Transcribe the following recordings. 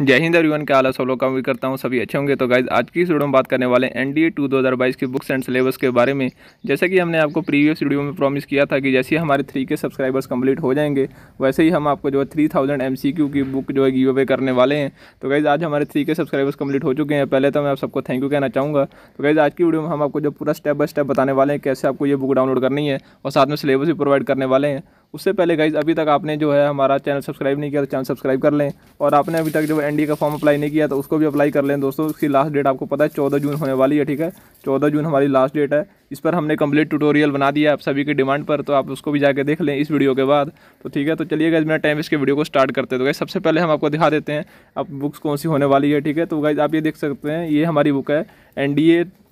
जय हिंद एवरीवन क्या हाल है सब लोग का उम्मीद करता हूँ सभी अच्छे होंगे तो गाइज आज की इस वीडियो में बात करने वाले डी ए टू बाईस की बुक्स एंड सिलेबस के बारे में जैसे कि हमने आपको प्रीवियस वीडियो में प्रॉमिस किया था कि जैसे ही हमारे थ्री के सब्सक्राइबर्स कंप्लीट हो जाएंगे वैसे ही हम आपको जो है three thousand M C Q की बुक जो है गिव अवे करने वाले हैं तो गाइज़ आज हमारे थ्री के सब्सक्राइबर्स कंप्लीट हो चुके हैं पहले तो मैं आप सबको थैंक यू कहना चाहूँगा तो गाइज़ आज की वीडियो में हम आपको जो पूरा स्टेप बाय स्टेप बताने वाले हैं कैसे आपको ये बुक डाउनलोड करनी है और साथ में सिलेबस भी प्रोवाइड करने वाले हैं उससे पहले गाइज़ अभी तक आपने जो है हमारा चैनल सब्सक्राइब नहीं किया तो चैनल सब्सक्राइब कर लें और आपने अभी तक जो एन का फॉर्म अप्लाई नहीं किया तो उसको भी अप्लाई कर लें दोस्तों उसकी लास्ट डेट आपको पता है चौदह जून होने वाली है ठीक है चौदह जून हमारी लास्ट डेट है इस पर हमने कंप्लीट ट्यूटोरियल बना दिया आप सभी की डिमांड पर तो आप उसको भी जाकर देख लें इस वीडियो के बाद तो ठीक है तो चलिए गाइज मेरा टाइम इसके वीडियो को स्टार्ट करते हैं तो गाइज सबसे पहले हम आपको दिखा देते हैं अब बुक्स कौन सी होने वाली है ठीक है तो गाइज आप ये देख सकते हैं ये हमारी बुक है an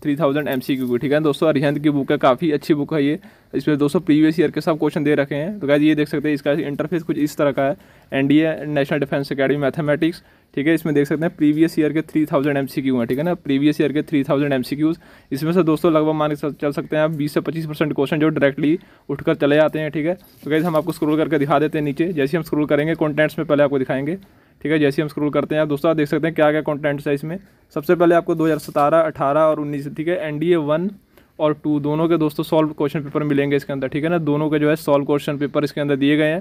three thousand M C Q ठीक है दोस्तों अरिहंत की बुक है काफ़ी अच्छी बुक है ये इसमें दोस्तों प्रीवियस ईयर के सब क्वेश्चन दे रखे हैं तो गाइज ये देख सकते हैं इसका इंटरफेस कुछ इस तरह का है N D A national defence academy mathematics ठीक है इसमें देख सकते हैं प्रीवियस ईयर के three thousand M C Q है ठीक है ना प्रीवियस ईयर के three thousand M C Qs इसमें से दोस्तों लगभग मान के चल सकते हैं आप बीस से पच्चीस परसेंट क्वेश्चन जो डायरेक्टली उठकर चले जाते हैं ठीक है तो गाइज हम आपको स्क्रोल करके दिखा देते हैं नीचे जैसे हम स्क्रोल करेंगे कॉन्टेंट्स में पहले आपको दिखाएंगे ठीक है जैसे हम स्क्रोल करते हैं दोस्तों आप देख सकते हैं क्या क्या कॉन्टेंट्स है इसमें सबसे पहले आपको दो हज़ार सतारह अठारह और उन्नीस ठीक है एन डी ए वन और टू दोनों के दोस्तों सॉल्व क्वेश्चन पेपर मिलेंगे इसके अंदर ठीक है ना दोनों के जो है सॉल्व क्वेश्चन पेपर इसके अंदर दिए गए हैं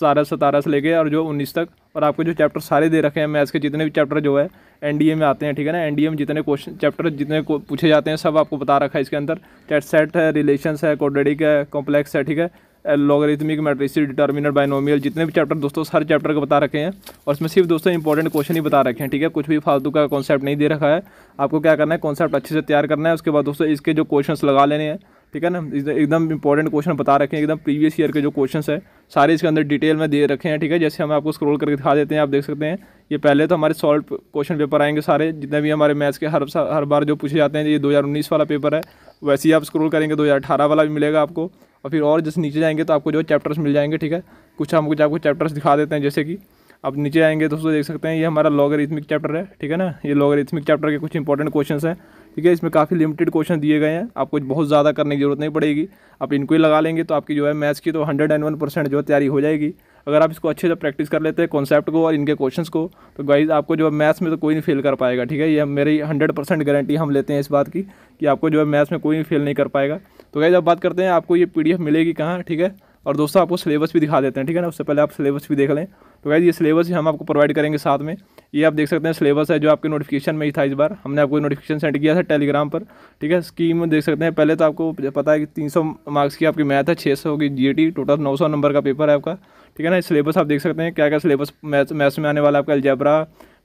सारा सतारह से लेके और जो उन्नीस तक और आपको जो चैप्टर सारे दे रखे हैं मैथ्स के जितने भी चैप्टर जो है एनडीए में आते हैं ठीक है ना एनडीए में जितने क्वेश्चन चैप्टर जितने पूछे जाते हैं सब आपको बता रखा है इसके अंदर चैट सेट है रिलेशन है कोडेडिक है कॉम्प्लेक्स है ठीक है लॉगरिथमिक मेट्रिसिस डिटर्मिनर बाइनोमियल जितने भी चैप्टर दोस्तों हर चैप्टर का बता रखे हैं और इसमें सिर्फ दोस्तों इंपॉर्टेंट क्वेश्चन ही बता रखे हैं ठीक है कुछ भी फालतू का कॉन्सेप्ट नहीं दे रखा है आपको क्या करना है कॉन्सेप्ट अच्छे से तैयार करना है उसके बाद दोस्तों इसके जो क्वेश्चन लगा लेने हैं ठीक है ना एकदम इंपॉर्टेंट क्वेश्चन बता रखे हैं एकदम प्रीवियस ईयर के जो क्वेश्चन है सारे इसके अंदर डिटेल में दे रखे हैं ठीक है जैसे हम आपको स्क्रॉल करके दिखा देते हैं आप देख सकते हैं ये पहले तो हमारे सॉल्व क्वेश्चन पेपर आएंगे सारे जितने भी हमारे मैथ्स के हर हर बार जो पूछे जाते हैं ये 2019 वाला पेपर है वैसे ही आप स्क्रॉल करेंगे 2018 वाला भी मिलेगा आपको और फिर और जैसे नीचे जाएंगे तो आपको जो चैप्टर्स मिल जाएंगे ठीक है कुछ हम कुछ आपको चैप्टर्स दिखा देते हैं जैसे कि आप नीचे आएंगे तो देख सकते हैं ये हमारा लॉगर चैप्टर है ठीक है ना ये लॉगर चैप्टर के कुछ इंपॉर्टेंट क्वेश्चन हैं ठीक है इसमें काफ़ी लिमिटेड क्वेश्चन दिए गए हैं आपको बहुत ज़्यादा करने की जरूरत नहीं पड़ेगी आप इनको ही लगा लेंगे तो आपकी जो है मैथ्स की तो हंड्रेड एंड वन परसेंट जो है तैयारी हो जाएगी अगर आप इसको अच्छे से प्रैक्टिस कर लेते हैं कॉन्सेप्ट को और इनके क्वेश्चंस को तो गाइज आपको जो है मैथ्स में तो कोई नहीं फेल कर पाएगा ठीक है ये मेरी हंड्रेड परसेंट गारंटी हम लेते हैं इस बात की कि आपको जो है मैथ्स में कोई नहीं फेल नहीं कर पाएगा तो गाइज अब बात करते हैं आपको ये पी मिलेगी कहाँ ठीक है और दोस्तों आपको सिलेबस भी दिखा देते हैं ठीक है ना उससे पहले आप सिलेबस भी देख लें तो गाइज ये सिलेबस हम आपको प्रोवाइड करेंगे साथ में ये आप देख सकते हैं सिलेबस है जो आपके नोटिफिकेशन में ही था इस बार हमने आपको नोटिफिकेशन सेंड किया था टेलीग्राम पर ठीक है स्कीम देख सकते हैं पहले तो आपको पता है कि 300 मार्क्स की आपकी मैथ है 600 की टी टोटल 900 नंबर का पेपर है आपका ठीक है ना सिलेबस आप देख सकते हैं क्या क्या सिलेबस मैथ मैथ्स में आने वाला आपका एल्जेब्रा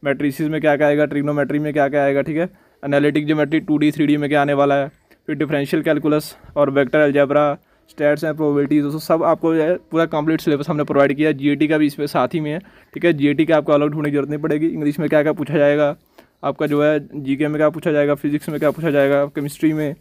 मेट्रीसीज में क्या क्या आएगा ट्रिग्नोमेट्री में क्या क्या आएगा ठीक है एनालिटिक जोमेट्री टू डी में क्या आने वाला है फिर डिफरेंशियल कैलकुलस और vector algebra stats and probabilities दोस्तों सब आपको जो है पूरा कंप्लीट सिलेबस हमने प्रोवाइड किया है जी का भी इसमें साथ ही में है ठीक है जी का आपको अलग ढूंढने की जरूरत नहीं पड़ेगी इंग्लिश में क्या क्या पूछा जाएगा आपका जो है जी में क्या पूछा जाएगा फिजिक्स में क्या पूछा जाएगा केमिस्ट्री में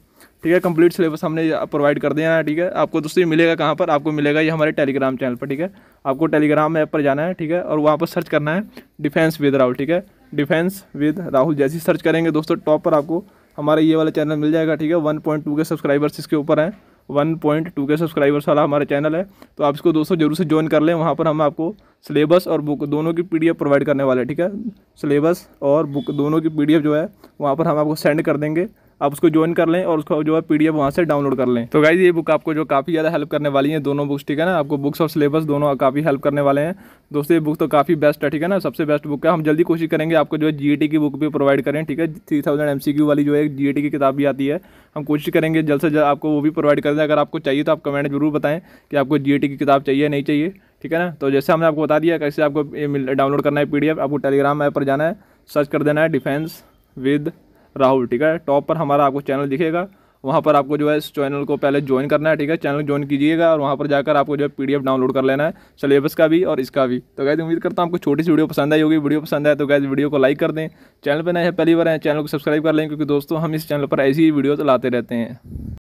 ठीक है कंप्लीट सिलेबस हमने प्रोवाइड कर दिया है ठीक है आपको दोस्तों ये मिलेगा कहाँ पर आपको मिलेगा ये हमारे टेलीग्राम चैनल पर ठीक है आपको टेलीग्राम ऐप पर जाना है ठीक है और वहाँ पर सर्च करना है डिफेंस विद राहुल ठीक है डिफेंस विद राहुल जैसी सर्च करेंगे दोस्तों टॉप पर आपको हमारा ये वाला चैनल मिल जाएगा ठीक है one point two K subscribers इसके ऊपर हैं one point two K subscribers वाला हमारा चैनल है तो आप इसको दोस्तों जरूर से ज्वाइन कर लें वहाँ पर हम आपको सिलेबस और बुक दोनों की पीडीएफ प्रोवाइड करने वाले हैं ठीक है सिलेबस और बुक दोनों की पीडीएफ जो है वहाँ पर हम आपको सेंड कर देंगे आप उसको ज्वाइन कर लें और उसको जो है पी डी एफ वहाँ से डाउनलोड कर लें तो गाइज ये बुक आपको जो काफ़ी ज़्यादा हेल्प करने वाली है दोनों बुक्स ठीक है ना आपको बुक्स और सिलेबस दोनों काफ़ी हेल्प करने वाले हैं दोस्तों ये बुक तो काफ़ी बेस्ट है ठीक है ना सबसे बेस्ट बुक है हम जल्दी कोशिश करेंगे आपको जो है जी की बुक भी प्रोवाइड करें ठीक है थ्री थाउजेंड वाली जो है जी की किताब भी आती है हम कोशिश करेंगे जल्द से जल्द आपको वो भी प्रोवाइड कर दें अगर आपको चाहिए तो आप कमेंट जरूर बताएं कि आपको जी की किताब चाहिए नहीं चाहिए ठीक है ना तो जैसे हमने आपको बता दिया कैसे आपको डाउनलोड करना है पी आपको टेलीग्राम ऐप पर जाना है सर्च कर देना है डिफेंस विद राहुल ठीक है टॉप पर हमारा आपको चैनल दिखेगा वहाँ पर आपको जो है इस चैनल को पहले ज्वाइन करना है ठीक है चैनल ज्वाइन कीजिएगा और वहाँ पर जाकर आपको जो है पीडीएफ डाउनलोड कर लेना है सिलेबस का भी और इसका भी तो गैस उम्मीद करता हूँ आपको छोटी सी वीडियो पसंद आई होगी वीडियो पसंद आए तो गैस वीडियो को लाइक कर दें चैनल पर नए हैं पहली बार हैं चैनल को सब्सक्राइब कर लें क्योंकि दोस्तों हम इस चैनल पर ऐसी ही वीडियो लाते रहते हैं